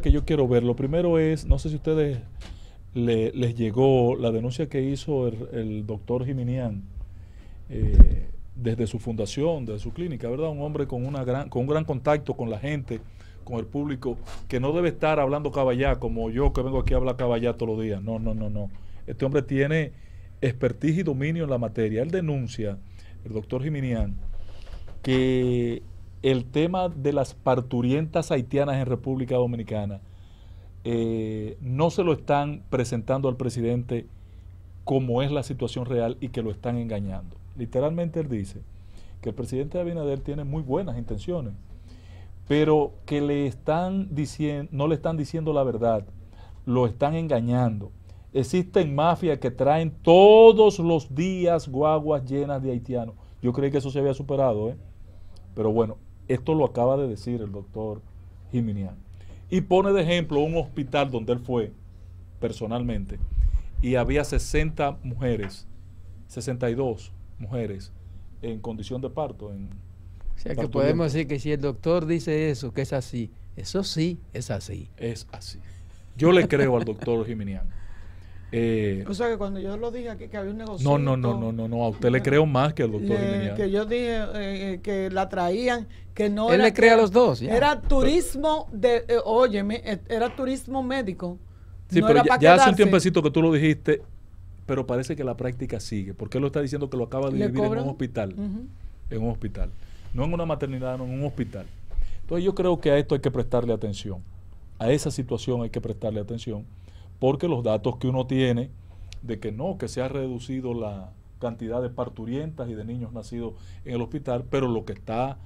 que yo quiero ver, lo primero es, no sé si ustedes les llegó la denuncia que hizo el, doctor Jiminián eh, desde su fundación, desde su clínica, ¿verdad? Un hombre con, una gran, con un gran contacto con la gente, con el público, que no debe estar hablando caballá como yo que vengo aquí a hablar caballá todos los días. No, no, no, no. Este hombre tiene expertise y dominio en la materia. Él denuncia, el doctor Jiminián, que el tema de las parturientas haitianas en República Dominicana eh, no se lo están presentando al presidente como es la situación real y que lo están engañando. Literalmente él dice que el presidente Abinader tiene muy buenas intenciones, pero que le están diciendo, no le están diciendo la verdad, lo están engañando. Existen mafias que traen todos los días guaguas llenas de haitianos. Yo creí que eso se había superado, ¿eh? Pero bueno, esto lo acaba de decir el doctor Jiminian. Y pone de ejemplo un hospital donde él fue personalmente y había 60 mujeres, 62 mujeres en condición de parto. En o sea que podemos decir que si el doctor dice eso, que es así, eso sí es así. Es así. Yo le creo al doctor Jiminian. Eh, o sea que cuando yo lo dije que había un negocio. No, no, no, no, no, no. A usted le eh, creo más que al doctor eh, Que yo dije eh, que la traían, que no Él le cree a los dos. Era turismo de, óyeme, era turismo médico. Sí, pero ya, hace un tiempecito que tú lo dijiste, pero parece que la práctica sigue. Porque él lo está diciendo que lo acaba de vivir en un hospital. En un hospital. No en una maternidad, no, en un hospital. Entonces yo creo que a esto hay que prestarle atención. A esa situación hay que prestarle atención porque los datos que uno tiene de que no, que se ha reducido la cantidad de parturientas y de niños nacidos en el hospital, pero lo que está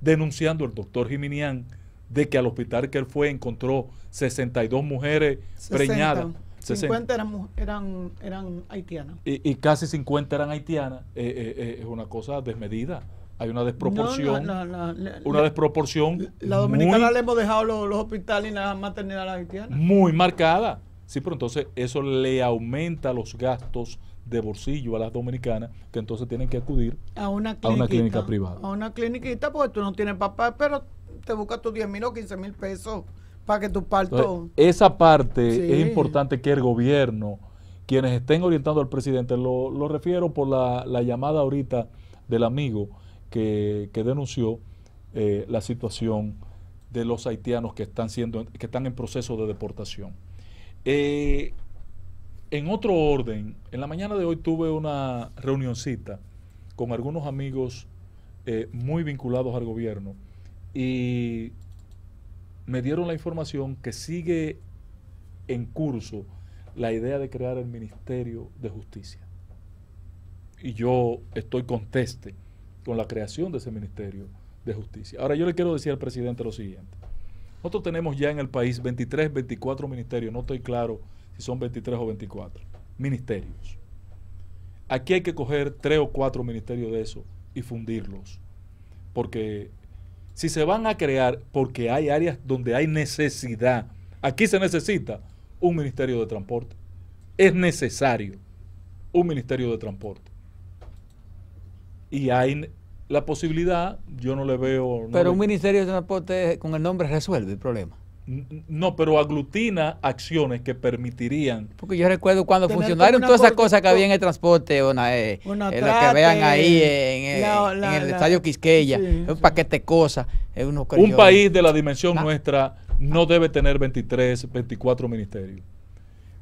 denunciando el doctor Jiminián de que al hospital que él fue encontró 62 mujeres preñadas. 50 eran, eran, haitianas. Y, y, casi 50 eran haitianas. Eh, eh, eh, es una cosa desmedida. Hay una desproporción. una desproporción. La dominicana le hemos dejado los, hospitales y las maternidades haitianas. Muy marcada. Sí, pero entonces eso le aumenta los gastos de bolsillo a las dominicanas que entonces tienen que acudir a una, clínica privada. A una cliniquita porque tú no tienes papá, pero te buscas tus 10 mil o 15 mil pesos para que tu parto... esa parte es importante que el gobierno, quienes estén orientando al presidente, lo, refiero por la, llamada ahorita del amigo que, que denunció eh, la situación de los haitianos que están, siendo, que están en proceso de deportación. Eh, en otro orden, en la mañana de hoy tuve una reunioncita con algunos amigos eh, muy vinculados al gobierno y me dieron la información que sigue en curso la idea de crear el Ministerio de Justicia. Y yo estoy conteste con la creación de ese Ministerio de Justicia. Ahora yo le quiero decir al presidente lo siguiente. Nosotros tenemos ya en el país 23, 24 ministerios, no estoy claro si son 23 o 24 ministerios. Aquí hay que coger tres o cuatro ministerios de eso y fundirlos. Porque si se van a crear, porque hay áreas donde hay necesidad, aquí se necesita un ministerio de transporte. Es necesario un ministerio de transporte. Y hay la posibilidad, yo no le veo... pero un Ministerio de Transporte con el nombre resuelve el problema. No, pero aglutina acciones que permitirían. Porque yo recuerdo cuando funcionaron todas esas cosas que había en el transporte, una, eh, una eh, que vean ahí en, el estadio Quisqueya, un paquete de cosas. Eh, un país de la dimensión ah. nuestra no debe tener 23, 24 ministerios,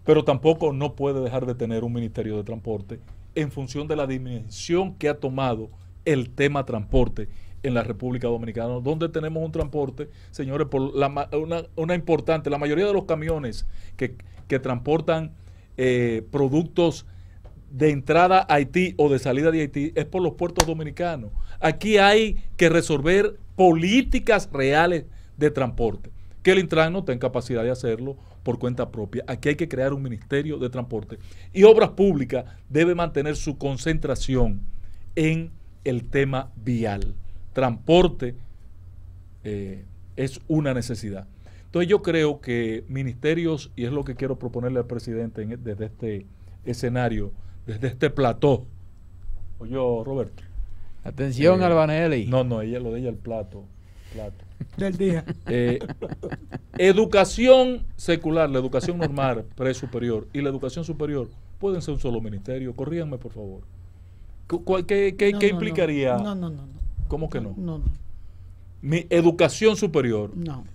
pero tampoco no puede dejar de tener un ministerio de transporte en función de la dimensión que ha tomado el tema transporte en la República Dominicana, donde tenemos un transporte, señores, por una, importante, la mayoría de los camiones que, transportan eh, productos de entrada a Haití o de salida de Haití es por los puertos dominicanos. Aquí hay que resolver políticas reales de transporte, que el Intran no tenga capacidad de hacerlo por cuenta propia. Aquí hay que crear un ministerio de transporte. Y Obras Públicas debe mantener su concentración en el tema vial. Transporte eh, es una necesidad. Entonces yo creo que ministerios, y es lo que quiero proponerle al presidente e, desde este escenario, desde este plató. Oye, Roberto. Atención, eh, Albanelli. No, no, ella lo de ella el plato. Del día. Eh, educación secular, la educación normal, pre-superior y la educación superior pueden ser un solo ministerio. Corríanme, por favor. ¿Qué, implicaría? No, no, no, ¿Cómo que no? No, no. Mi educación superior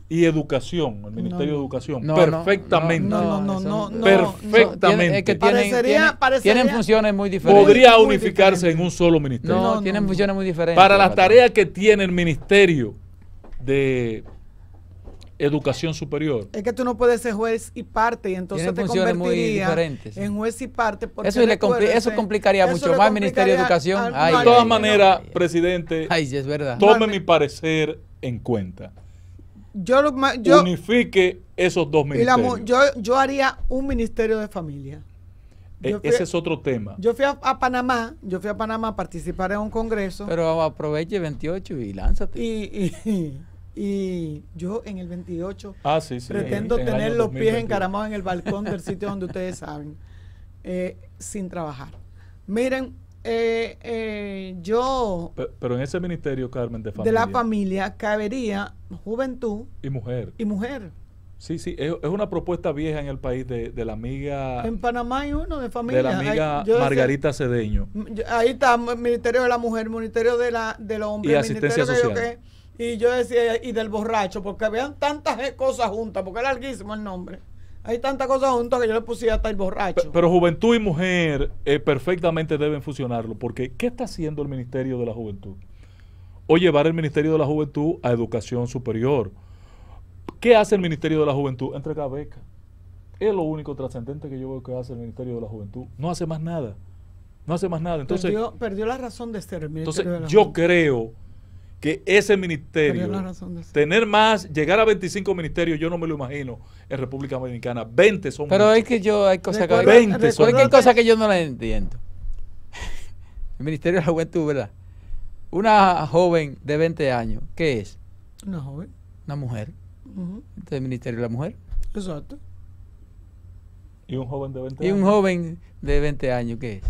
y educación, el Ministerio de Educación, perfectamente. No, no, no, Perfectamente. tienen, funciones muy diferentes. Podría unificarse en un solo ministerio. No, tienen funciones muy diferentes. Para las tareas que tiene el Ministerio de educación superior. Es que tú no puedes ser juez y parte y entonces te convertirías en juez y parte. Porque eso, le eso complicaría mucho más el Ministerio de Educación. de todas maneras, presidente, tome mi parecer en cuenta. Yo, yo Unifique esos dos ministerios. yo, haría un ministerio de familia. E ese es otro tema. Yo fui a, Panamá, yo fui a Panamá a participar en un congreso. Pero aproveche 28 y lánzate. y y yo en el 28 ah, pretendo tener los pies encaramados en el balcón del sitio donde ustedes saben, eh, sin trabajar. Miren, eh, eh, yo... Pero, en ese ministerio, Carmen, de familia. De la familia cabería juventud. Y mujer. Y mujer. Sí, sí, es, una propuesta vieja en el país de, la amiga... En Panamá hay uno de familia. De la amiga Margarita Cedeño. ahí está, el Ministerio de la Mujer, Ministerio de, la, de los Hombres. Y Asistencia Social. Y yo decía, y del borracho, porque vean tantas eh, cosas juntas, porque es larguísimo el nombre. Hay tantas cosas juntas que yo le puse hasta el borracho. Pero, juventud y mujer eh, perfectamente deben fusionarlo, porque ¿qué está haciendo el Ministerio de la Juventud? O llevar el Ministerio de la Juventud a educación superior. ¿Qué hace el Ministerio de la Juventud? Entrega beca Es lo único trascendente que yo veo que hace el Ministerio de la Juventud. No hace más nada. No hace más nada. Entonces, perdió, la razón de ser el Ministerio de la Juventud. Yo creo que ese ministerio, tener más, llegar a 25 ministerios, yo no me lo imagino en República Dominicana. 20 son. Pero que yo, hay cosas que, hay que yo no la entiendo. El Ministerio de la Juventud, ¿verdad? Una joven de 20 años, ¿qué es? Una joven. Una mujer. Uh el Ministerio de la Mujer. Exacto. ¿Y un joven de 20 años? ¿Y un joven de 20 años qué es?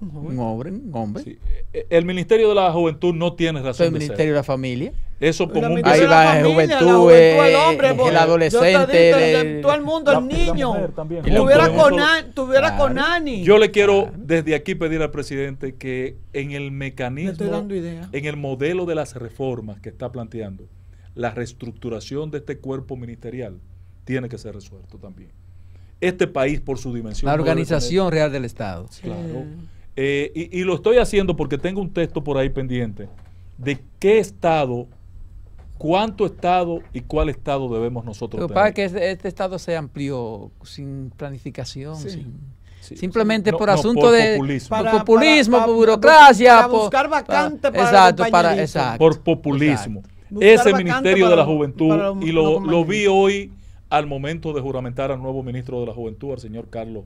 Un, hombre. hombre. E-, el Ministerio de la Juventud no tiene razón. El Ministerio de la Familia. Eso con un Ahí la juventud, el, adolescente, todo el mundo, el niño. Tuviera con, tuviera Ani. Yo le quiero desde aquí pedir al presidente que en el mecanismo, en el modelo de las reformas que está planteando, la reestructuración de este cuerpo ministerial tiene que ser resuelto también. Este país, por su dimensión. La organización real del Estado. Claro. Eh, y, lo estoy haciendo porque tengo un texto por ahí pendiente de qué estado, cuánto estado y cuál estado debemos nosotros tener. que que este, este estado se amplió sin planificación, simplemente por asunto de populismo, por populismo, por burocracia, para buscar vacante para, exacto, exacto, por populismo. Ese Ministerio de la Juventud y lo, lo vi hoy al momento de juramentar al nuevo ministro de la Juventud, al señor Carlos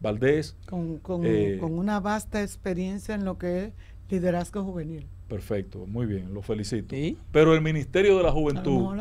Valdés. Con, eh, con una vasta experiencia en lo que es liderazgo juvenil. Perfecto, muy bien, lo felicito. Pero el Ministerio de la Juventud,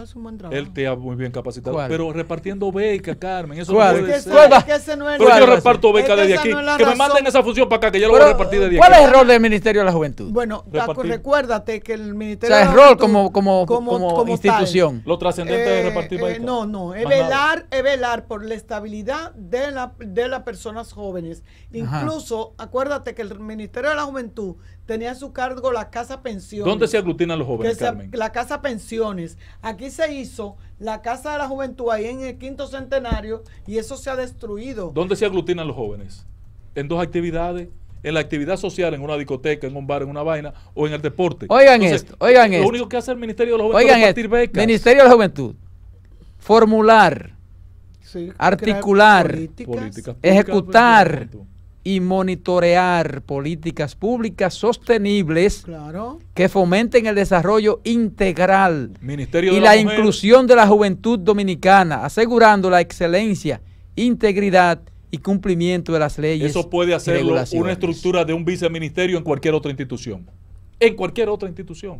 él te ha muy bien capacitado. Pero repartiendo becas, Carmen, eso es que que no pero yo reparto becas de aquí. que me manden esa función para acá, que yo lo voy a repartir de aquí. ¿Cuál es el rol del Ministerio de la Juventud? Bueno, recuérdate que el Ministerio de la rol como, como, como, institución. Lo trascendente es eh, repartir eh, becas. no, no, es velar, es velar por la estabilidad de, la, de las personas jóvenes. Incluso, acuérdate que el Ministerio de la Juventud tenía a su cargo la Casa Pensiones. ¿Dónde se aglutinan los jóvenes, La Casa Pensiones. Aquí se hizo la Casa de la Juventud ahí en el quinto centenario y eso se ha destruido. ¿Dónde se aglutinan los jóvenes? En dos actividades. En la actividad social, en una discoteca, en un bar, en una vaina o en el deporte. Oigan esto, oigan esto. Lo único que hace el Ministerio de la Juventud es partir becas. Ministerio de la Juventud. Formular. articular, ejecutar, pues, y monitorear políticas públicas sostenibles que fomenten el desarrollo integral y la, la inclusión de la juventud dominicana, asegurando la excelencia, integridad y cumplimiento de las leyes. Eso puede hacerlo una estructura de un viceministerio en cualquier otra institución. En cualquier otra institución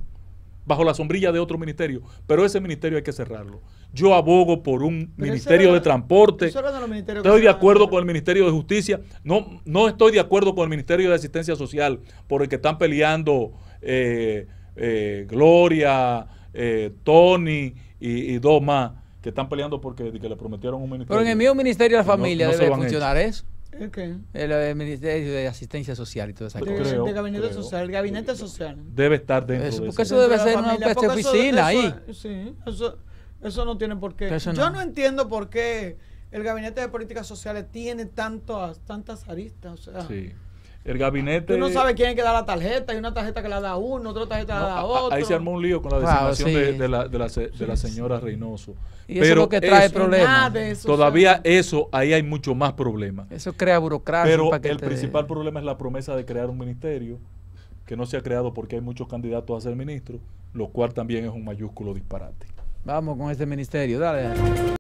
bajo la sombrilla de otro ministerio, pero ese ministerio hay que cerrarlo. Yo abogo por un ministerio de transporte. estoy de acuerdo con el Ministerio de Justicia. No, no estoy de acuerdo con el Ministerio de Asistencia Social, por el que están peleando eh, eh, Gloria, eh, Tony y, dos más, que están peleando porque que le prometieron un ministerio. Pero en el mío Ministerio de la Familia debe funcionar eso. El, eh, Ministerio de Asistencia Social y todo eso. El Gabinete Social, Gabinete Social. Debe estar dentro de Porque eso, debe ser una oficina ahí. Sí, eso, no tiene por qué. Yo no. entiendo por qué el Gabinete de Políticas Sociales tiene tantas, tantas aristas. O sí el gabinete. Tú no sabes quién es que da la tarjeta, hay una tarjeta que la da uno, otra tarjeta la da otro. Ahí se armó un lío con la designación de, la, señora Reynoso. Y eso es lo que trae problemas. todavía eso, ahí hay mucho más problemas. Eso crea burocracia. Pero el principal problema es la promesa de crear un ministerio que no se ha creado porque hay muchos candidatos a ser ministro, lo cual también es un mayúsculo disparate. Vamos con este ministerio, dale.